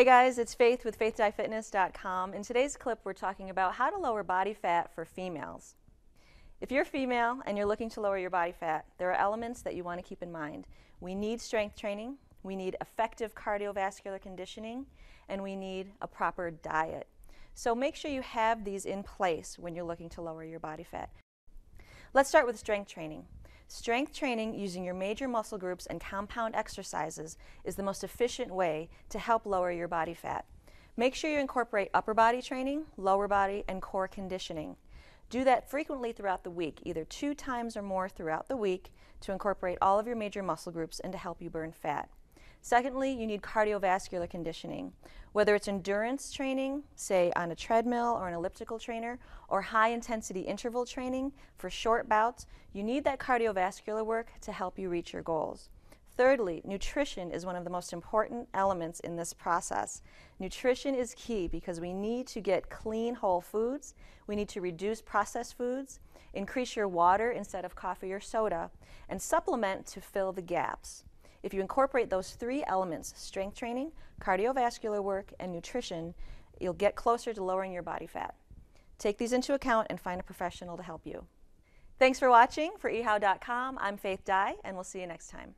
Hey guys, it's Faith with FaithDieFitness.com. In today's clip, we're talking about how to lower body fat for females. If you're female and you're looking to lower your body fat, there are elements that you want to keep in mind. We need strength training, we need effective cardiovascular conditioning, and we need a proper diet. So make sure you have these in place when you're looking to lower your body fat. Let's start with strength training. Strength training using your major muscle groups and compound exercises is the most efficient way to help lower your body fat. Make sure you incorporate upper body training, lower body, and core conditioning. Do that frequently throughout the week, either two times or more throughout the week, to incorporate all of your major muscle groups and to help you burn fat. Secondly, you need cardiovascular conditioning, whether it's endurance training, say on a treadmill or an elliptical trainer, or high intensity interval training for short bouts, you need that cardiovascular work to help you reach your goals. Thirdly, nutrition is one of the most important elements in this process. Nutrition is key because we need to get clean whole foods, we need to reduce processed foods, increase your water instead of coffee or soda, and supplement to fill the gaps. If you incorporate those three elements, strength training, cardiovascular work, and nutrition, you'll get closer to lowering your body fat. Take these into account and find a professional to help you. Thanks for watching. For eHow.com, I'm Faith Dye, and we'll see you next time.